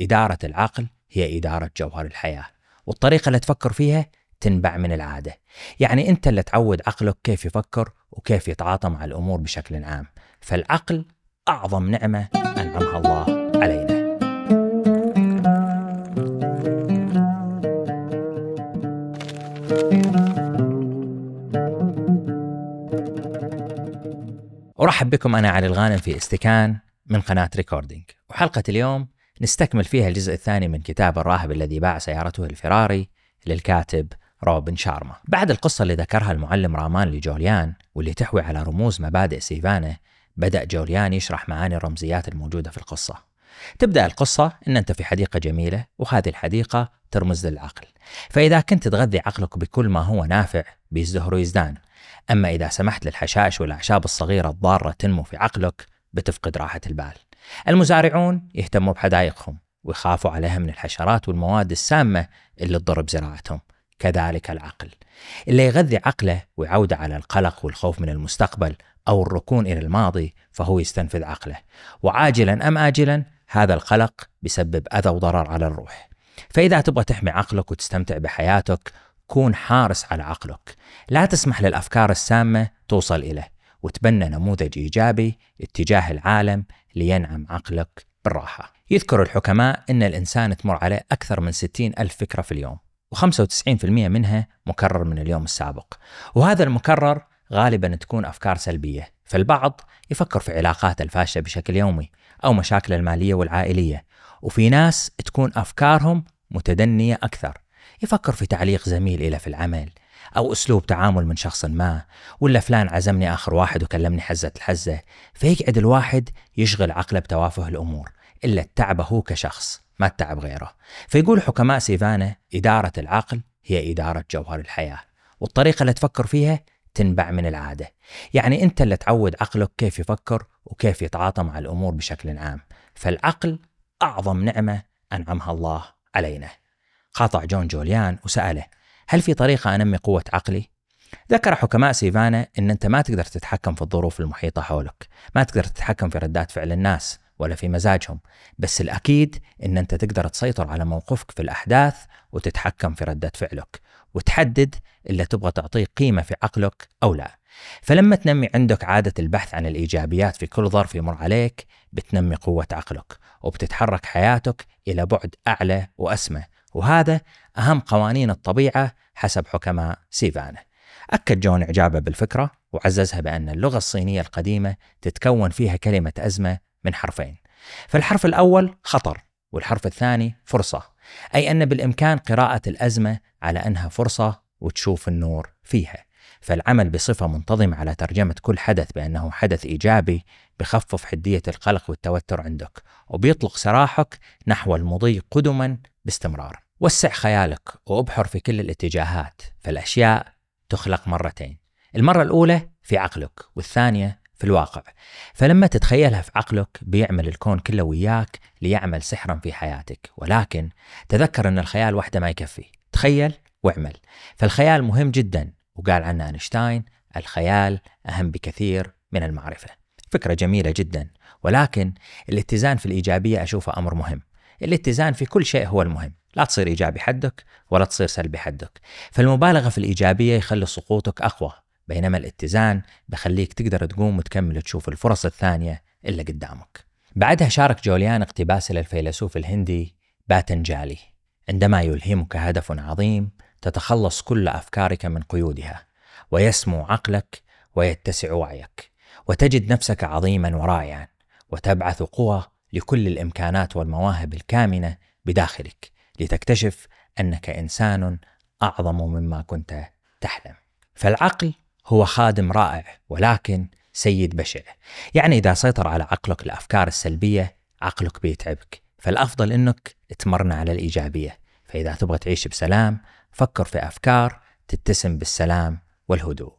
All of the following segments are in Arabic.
إدارة العقل هي إدارة جوهر الحياة والطريقة اللي تفكر فيها تنبع من العادة يعني أنت اللي تعود عقلك كيف يفكر وكيف يتعاطى مع الأمور بشكل عام فالعقل أعظم نعمة أنعمها الله علينا أرحب بكم أنا علي الغانم في استكان من قناة ريكوردينج وحلقة اليوم نستكمل فيها الجزء الثاني من كتاب الراهب الذي باع سيارته الفراري للكاتب روبن شارما بعد القصة اللي ذكرها المعلم رامان لجوليان واللي تحوي على رموز مبادئ سيفانه بدأ جوليان يشرح معاني الرمزيات الموجودة في القصة تبدأ القصة أن أنت في حديقة جميلة وهذه الحديقة ترمز للعقل فإذا كنت تغذي عقلك بكل ما هو نافع بيزدهر ويزدان أما إذا سمحت للحشائش والأعشاب الصغيرة الضارة تنمو في عقلك بتفقد راحة البال المزارعون يهتموا بحدائقهم ويخافوا عليها من الحشرات والمواد السامة اللي تضرب زراعتهم كذلك العقل اللي يغذي عقله ويعوده على القلق والخوف من المستقبل أو الركون إلى الماضي فهو يستنفذ عقله وعاجلا أم آجلا هذا القلق بسبب أذى وضرر على الروح فإذا تبغى تحمي عقلك وتستمتع بحياتك كون حارس على عقلك لا تسمح للأفكار السامة توصل إليه وتبنى نموذج إيجابي اتجاه العالم لينعم عقلك بالراحة يذكر الحكماء أن الإنسان تمر عليه أكثر من 60 ألف فكرة في اليوم و95% منها مكرر من اليوم السابق وهذا المكرر غالبا تكون أفكار سلبية فالبعض يفكر في علاقاته الفاشلة بشكل يومي أو مشاكله المالية والعائلية وفي ناس تكون أفكارهم متدنية أكثر يفكر في تعليق زميل إلى في العمل أو أسلوب تعامل من شخص ما ولا فلان عزمني آخر واحد وكلمني حزة الحزة فيقعد الواحد يشغل عقله بتوافه الأمور إلا التعب هو كشخص ما التعب غيره فيقول حكماء سيفانا إدارة العقل هي إدارة جوهر الحياة والطريقة اللي تفكر فيها تنبع من العادة يعني أنت اللي تعود عقلك كيف يفكر وكيف يتعاطى مع الأمور بشكل عام فالعقل أعظم نعمة أنعمها الله علينا قاطع جون جوليان وسأله هل في طريقة أنمي قوة عقلي؟ ذكر حكماء سيفانا أن أنت ما تقدر تتحكم في الظروف المحيطة حولك ما تقدر تتحكم في ردات فعل الناس ولا في مزاجهم بس الأكيد أن أنت تقدر تسيطر على موقفك في الأحداث وتتحكم في ردة فعلك وتحدد اللي تبغى تعطيه قيمة في عقلك أو لا فلما تنمي عندك عادة البحث عن الإيجابيات في كل ظرف يمر عليك بتنمي قوة عقلك وبتتحرك حياتك إلى بعد أعلى وأسمى وهذا أهم قوانين الطبيعة حسب حكماء سيفانا أكد جون إعجابه بالفكرة وعززها بأن اللغة الصينية القديمة تتكون فيها كلمة أزمة من حرفين فالحرف الأول خطر والحرف الثاني فرصة أي أن بالإمكان قراءة الأزمة على أنها فرصة وتشوف النور فيها فالعمل بصفة منتظمة على ترجمة كل حدث بأنه حدث إيجابي بخفف حدية القلق والتوتر عندك وبيطلق سراحك نحو المضي قدما باستمرار وسع خيالك وابحر في كل الاتجاهات فالأشياء تخلق مرتين المرة الأولى في عقلك والثانية في الواقع فلما تتخيلها في عقلك بيعمل الكون كله وياك ليعمل سحرا في حياتك ولكن تذكر أن الخيال وحده ما يكفي تخيل واعمل فالخيال مهم جدا وقال عنه أينشتاين الخيال أهم بكثير من المعرفة فكرة جميلة جدا ولكن الاتزان في الإيجابية أشوفه أمر مهم الاتزان في كل شيء هو المهم لا تصير إيجابي حدك ولا تصير سلبي حدك فالمبالغة في الإيجابية يخلي سقوطك أقوى بينما الاتزان بخليك تقدر تقوم وتكمل تشوف الفرص الثانية اللي قدامك بعدها شارك جوليان اقتباس للفيلسوف الهندي باتنجالي عندما يلهمك هدف عظيم تتخلص كل أفكارك من قيودها ويسمو عقلك ويتسع وعيك وتجد نفسك عظيما ورائعا وتبعث قوى لكل الامكانات والمواهب الكامنه بداخلك لتكتشف انك انسان اعظم مما كنت تحلم. فالعقل هو خادم رائع ولكن سيد بشع. يعني اذا سيطر على عقلك الافكار السلبيه عقلك بيتعبك، فالافضل انك تمرن على الايجابيه، فاذا تبغى تعيش بسلام فكر في افكار تتسم بالسلام والهدوء.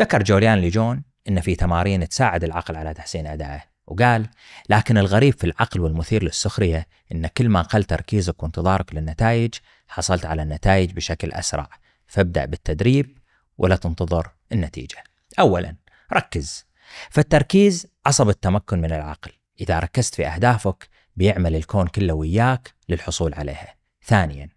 ذكر جوليان ليجون ان في تمارين تساعد العقل على تحسين ادائه وقال لكن الغريب في العقل والمثير للسخرية إن كل ما قل تركيزك وانتظارك للنتائج حصلت على النتائج بشكل أسرع فابدأ بالتدريب ولا تنتظر النتيجة أولا ركز فالتركيز عصب التمكن من العقل إذا ركزت في أهدافك بيعمل الكون كله وياك للحصول عليها ثانيا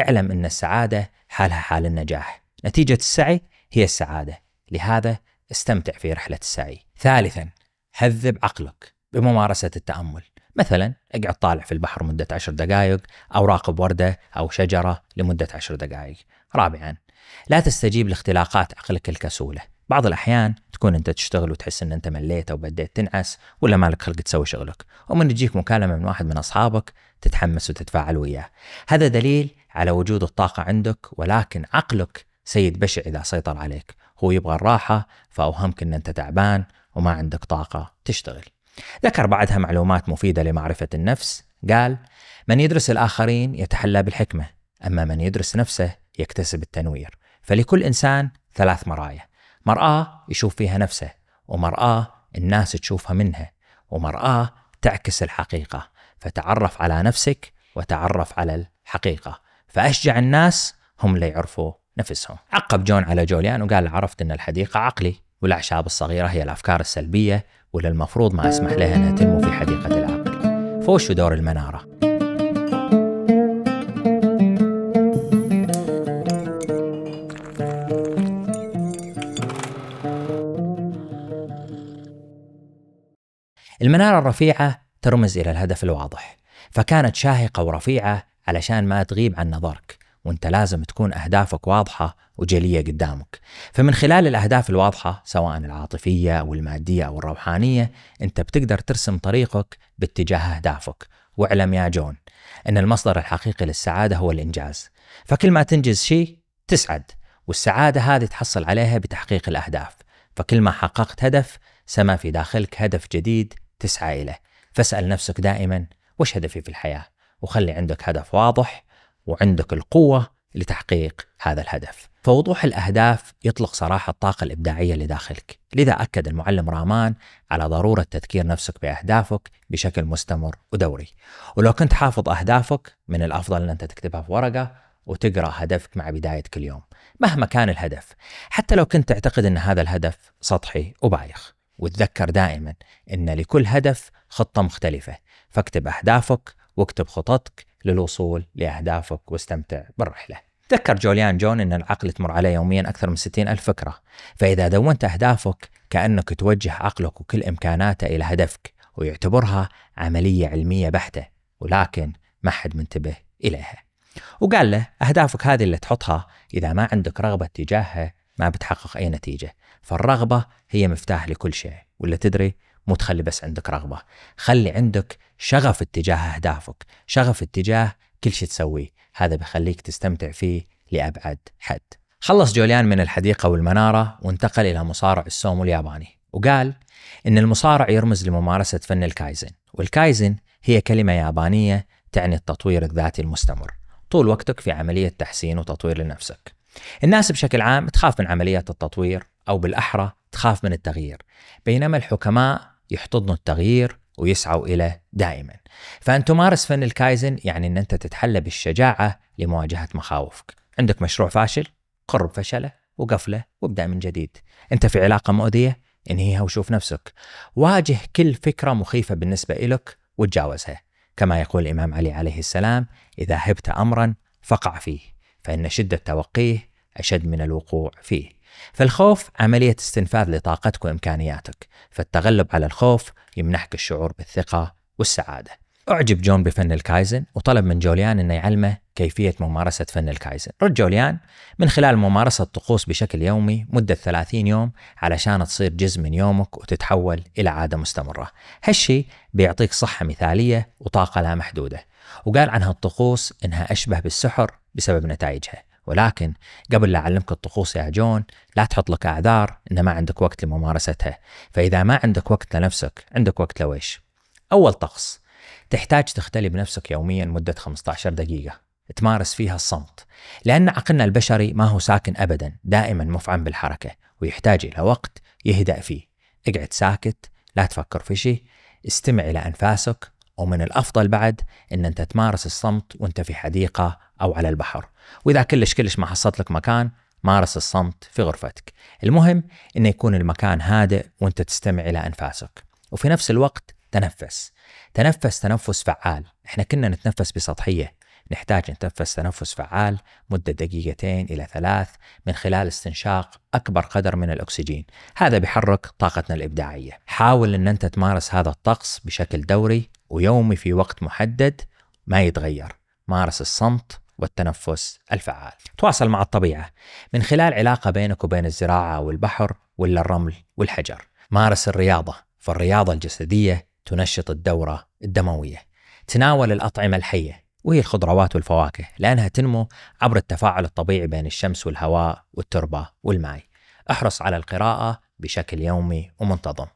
اعلم أن السعادة حالها حال النجاح نتيجة السعي هي السعادة لهذا استمتع في رحلة السعي ثالثا هذب عقلك بممارسة التأمل مثلا اقعد طالع في البحر مدة عشر دقائق أو راقب وردة أو شجرة لمدة عشر دقائق رابعا لا تستجيب لاختلاقات عقلك الكسولة بعض الأحيان تكون أنت تشتغل وتحس أن أنت مليت أو بديت تنعس ولا مالك خلق تسوي شغلك ومن تجيك مكالمة من واحد من أصحابك تتحمس وتتفاعل وياه هذا دليل على وجود الطاقة عندك ولكن عقلك سيد بشع إذا سيطر عليك هو يبغى الراحة فأوهمك أن أنت تعبان وما عندك طاقة تشتغل ذكر بعدها معلومات مفيدة لمعرفة النفس قال من يدرس الآخرين يتحلى بالحكمة أما من يدرس نفسه يكتسب التنوير فلكل إنسان ثلاث مرايا مرآة يشوف فيها نفسه ومرآة الناس تشوفها منها ومرآة تعكس الحقيقة فتعرف على نفسك وتعرف على الحقيقة فأشجع الناس هم اللي يعرفوا نفسهم عقب جون على جوليان وقال عرفت أن الحديقة عقلي والأعشاب الصغيرة هي الأفكار السلبية واللي المفروض ما أسمح لها أنها تنمو في حديقة العقل فوش دور المنارة المنارة الرفيعة ترمز إلى الهدف الواضح فكانت شاهقة ورفيعة علشان ما تغيب عن نظرك وانت لازم تكون اهدافك واضحه وجليه قدامك فمن خلال الاهداف الواضحه سواء العاطفيه او الماديه او الروحانيه انت بتقدر ترسم طريقك باتجاه اهدافك واعلم يا جون ان المصدر الحقيقي للسعاده هو الانجاز فكل ما تنجز شيء تسعد والسعاده هذه تحصل عليها بتحقيق الاهداف فكل ما حققت هدف سما في داخلك هدف جديد تسعى اليه فاسال نفسك دائما وش هدفي في الحياه وخلي عندك هدف واضح وعندك القوة لتحقيق هذا الهدف فوضوح الأهداف يطلق صراحة الطاقة الإبداعية اللي داخلك لذا أكد المعلم رامان على ضرورة تذكير نفسك بأهدافك بشكل مستمر ودوري ولو كنت حافظ أهدافك من الأفضل أن أنت تكتبها في ورقة وتقرأ هدفك مع بداية كل يوم مهما كان الهدف حتى لو كنت تعتقد أن هذا الهدف سطحي وبايخ وتذكر دائما أن لكل هدف خطة مختلفة فاكتب أهدافك واكتب خططك للوصول لأهدافك واستمتع بالرحلة ذكر جوليان جون أن العقل تمر عليه يوميا أكثر من 60 ألف فكرة فإذا دونت أهدافك كأنك توجه عقلك وكل إمكاناته إلى هدفك ويعتبرها عملية علمية بحتة ولكن ما حد منتبه إليها وقال له أهدافك هذه اللي تحطها إذا ما عندك رغبة تجاهها ما بتحقق أي نتيجة فالرغبة هي مفتاح لكل شيء ولا تدري مو تخلي بس عندك رغبه خلي عندك شغف اتجاه اهدافك شغف اتجاه كل شيء تسويه هذا بيخليك تستمتع فيه لابعد حد خلص جوليان من الحديقه والمناره وانتقل الى مصارع السومو الياباني وقال ان المصارع يرمز لممارسه فن الكايزن والكايزن هي كلمه يابانيه تعني التطوير الذاتي المستمر طول وقتك في عمليه تحسين وتطوير لنفسك الناس بشكل عام تخاف من عمليات التطوير او بالاحرى تخاف من التغيير بينما الحكماء يحتضنوا التغيير ويسعوا إليه دائما فأن تمارس فن الكايزن يعني أن أنت تتحلى بالشجاعة لمواجهة مخاوفك عندك مشروع فاشل قرب فشله وقفله وابدأ من جديد أنت في علاقة مؤذية انهيها وشوف نفسك واجه كل فكرة مخيفة بالنسبة إلك وتجاوزها كما يقول الإمام علي عليه السلام إذا هبت أمرا فقع فيه فإن شدة توقيه أشد من الوقوع فيه فالخوف عملية استنفاذ لطاقتك وإمكانياتك فالتغلب على الخوف يمنحك الشعور بالثقة والسعادة أعجب جون بفن الكايزن وطلب من جوليان أنه يعلمه كيفية ممارسة فن الكايزن رد جوليان من خلال ممارسة الطقوس بشكل يومي مدة 30 يوم علشان تصير جزء من يومك وتتحول إلى عادة مستمرة هالشي بيعطيك صحة مثالية وطاقة لا محدودة وقال عن هالطقوس إنها أشبه بالسحر بسبب نتائجها ولكن قبل لا أعلمك الطقوس يا جون لا تحط لك أعذار إن ما عندك وقت لممارستها فإذا ما عندك وقت لنفسك عندك وقت لويش؟ أول طقس تحتاج تختلي بنفسك يوميا مدة 15 دقيقة تمارس فيها الصمت لأن عقلنا البشري ما هو ساكن أبدا دائما مفعم بالحركة ويحتاج إلى وقت يهدأ فيه اقعد ساكت لا تفكر في شيء استمع إلى أنفاسك ومن الأفضل بعد أن أنت تمارس الصمت وأنت في حديقة أو على البحر وإذا كلش كلش ما حصلت لك مكان مارس الصمت في غرفتك المهم أن يكون المكان هادئ وأنت تستمع إلى أنفاسك وفي نفس الوقت تنفس تنفس تنفس فعال احنا كنا نتنفس بسطحية نحتاج نتنفس تنفس فعال مدة دقيقتين إلى ثلاث من خلال استنشاق أكبر قدر من الأكسجين هذا بيحرك طاقتنا الإبداعية حاول أن أنت تمارس هذا الطقس بشكل دوري ويومي في وقت محدد ما يتغير مارس الصمت والتنفس الفعال تواصل مع الطبيعة من خلال علاقة بينك وبين الزراعة والبحر ولا الرمل والحجر مارس الرياضة فالرياضة الجسدية تنشط الدورة الدموية تناول الأطعمة الحية وهي الخضروات والفواكه لأنها تنمو عبر التفاعل الطبيعي بين الشمس والهواء والتربة والماء احرص على القراءة بشكل يومي ومنتظم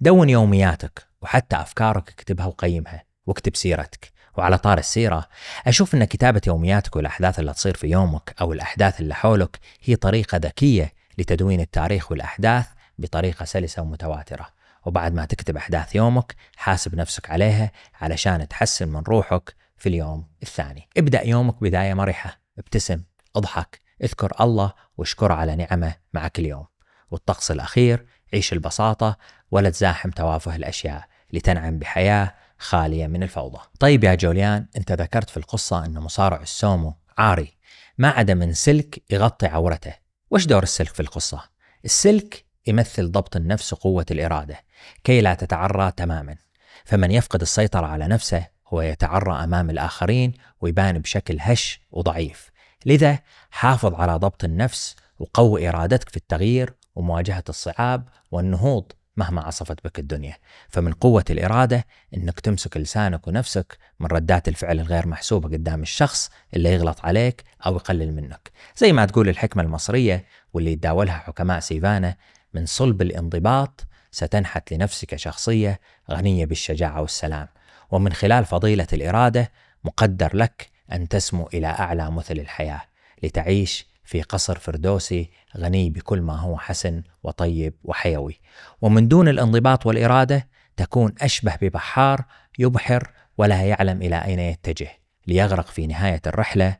دون يومياتك وحتى أفكارك اكتبها وقيمها واكتب سيرتك وعلى طار السيرة أشوف أن كتابة يومياتك والأحداث اللي تصير في يومك أو الأحداث اللي حولك هي طريقة ذكية لتدوين التاريخ والأحداث بطريقة سلسة ومتواترة وبعد ما تكتب أحداث يومك حاسب نفسك عليها علشان تحسن من روحك في اليوم الثاني ابدأ يومك بداية مرحة ابتسم اضحك اذكر الله واشكره على نعمه معك اليوم والطقس الأخير عيش البساطة ولا تزاحم توافه الأشياء لتنعم بحياة خالية من الفوضى طيب يا جوليان أنت ذكرت في القصة أن مصارع السومو عاري ما عدا من سلك يغطي عورته وش دور السلك في القصة؟ السلك يمثل ضبط النفس وقوة الإرادة كي لا تتعرى تماما فمن يفقد السيطرة على نفسه هو يتعرى أمام الآخرين ويبان بشكل هش وضعيف لذا حافظ على ضبط النفس وقوي إرادتك في التغيير ومواجهة الصعاب والنهوض مهما عصفت بك الدنيا فمن قوة الإرادة أنك تمسك لسانك ونفسك من ردات الفعل الغير محسوبة قدام الشخص اللي يغلط عليك أو يقلل منك زي ما تقول الحكمة المصرية واللي يتداولها حكماء سيفانا من صلب الانضباط ستنحت لنفسك شخصية غنية بالشجاعة والسلام ومن خلال فضيلة الإرادة مقدر لك أن تسمو إلى أعلى مثل الحياة لتعيش في قصر فردوسي غني بكل ما هو حسن وطيب وحيوي ومن دون الانضباط والإرادة تكون أشبه ببحار يبحر ولا يعلم إلى أين يتجه ليغرق في نهاية الرحلة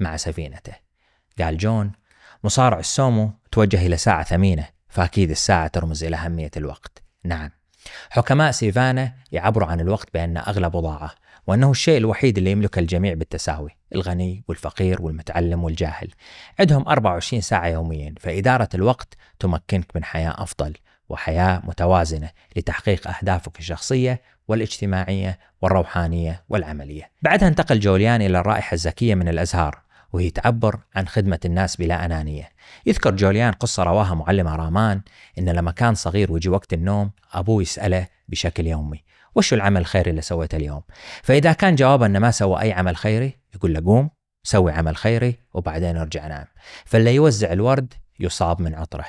مع سفينته قال جون مصارع السومو توجه إلى ساعة ثمينة فأكيد الساعة ترمز إلى أهمية الوقت نعم حكماء سيفانا يعبروا عن الوقت بأن أغلى بضاعة وأنه الشيء الوحيد اللي يملك الجميع بالتساوي الغني والفقير والمتعلم والجاهل عندهم 24 ساعة يوميا فإدارة الوقت تمكنك من حياة أفضل وحياة متوازنة لتحقيق أهدافك الشخصية والاجتماعية والروحانية والعملية بعدها انتقل جوليان إلى الرائحة الزكية من الأزهار وهي تعبر عن خدمة الناس بلا أنانية يذكر جوليان قصة رواها معلمة رامان إن لما كان صغير ويجي وقت النوم أبوه يسأله بشكل يومي وش العمل الخيري اللي سويته اليوم فإذا كان جوابه أنه ما سوى أي عمل خيري يقول له قوم سوي عمل خيري وبعدين ارجع نام فاللي يوزع الورد يصاب من عطره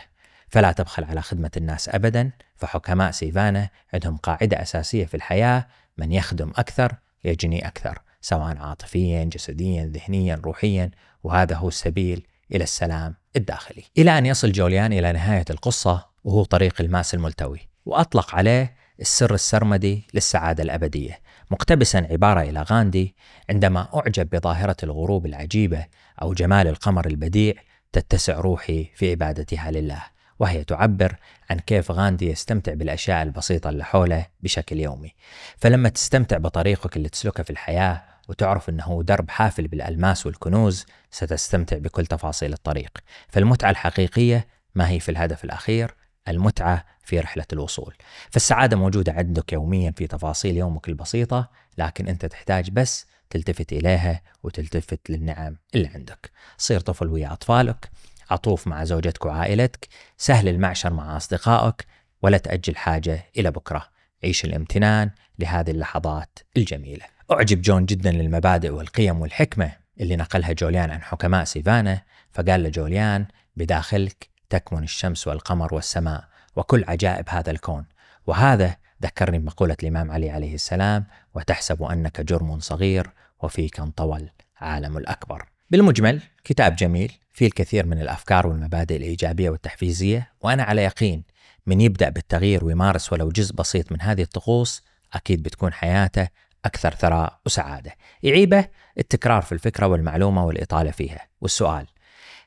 فلا تبخل على خدمة الناس أبدا فحكماء سيفانا عندهم قاعدة أساسية في الحياة من يخدم أكثر يجني أكثر سواء عاطفيا جسديا ذهنيا روحيا وهذا هو السبيل إلى السلام الداخلي إلى أن يصل جوليان إلى نهاية القصة وهو طريق الماس الملتوي وأطلق عليه السر السرمدي للسعادة الأبدية مقتبسا عبارة إلى غاندي عندما أعجب بظاهرة الغروب العجيبة أو جمال القمر البديع تتسع روحي في عبادتها لله وهي تعبر عن كيف غاندي يستمتع بالأشياء البسيطة اللي حوله بشكل يومي فلما تستمتع بطريقك اللي تسلكه في الحياة وتعرف أنه درب حافل بالألماس والكنوز ستستمتع بكل تفاصيل الطريق فالمتعة الحقيقية ما هي في الهدف الأخير المتعة في رحلة الوصول فالسعادة موجودة عندك يوميا في تفاصيل يومك البسيطة لكن أنت تحتاج بس تلتفت إليها وتلتفت للنعم اللي عندك صير طفل ويا أطفالك عطوف مع زوجتك وعائلتك سهل المعشر مع أصدقائك ولا تأجل حاجة إلى بكرة عيش الامتنان لهذه اللحظات الجميله أعجب جون جدا للمبادئ والقيم والحكمة اللي نقلها جوليان عن حكماء سيفانا فقال لجوليان بداخلك تكمن الشمس والقمر والسماء وكل عجائب هذا الكون وهذا ذكرني بمقولة الإمام علي عليه السلام وتحسب أنك جرم صغير وفيك انطوى العالم الأكبر بالمجمل كتاب جميل فيه الكثير من الأفكار والمبادئ الإيجابية والتحفيزية وأنا على يقين من يبدأ بالتغيير ويمارس ولو جزء بسيط من هذه الطقوس أكيد بتكون حياته أكثر ثراء وسعادة يعيبه التكرار في الفكرة والمعلومة والإطالة فيها والسؤال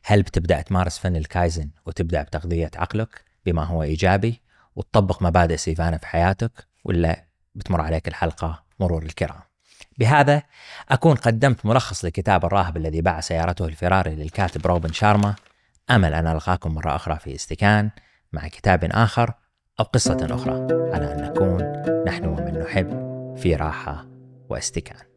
هل بتبدأ تمارس فن الكايزن وتبدأ بتغذية عقلك بما هو إيجابي وتطبق مبادئ سيفانا في حياتك ولا بتمر عليك الحلقة مرور الكرام بهذا أكون قدمت ملخص لكتاب الراهب الذي باع سيارته الفراري للكاتب روبن شارما أمل أن ألقاكم مرة أخرى في استكان مع كتاب آخر أو قصة أخرى على أن نكون نحن ومن نحب في راحة واستكان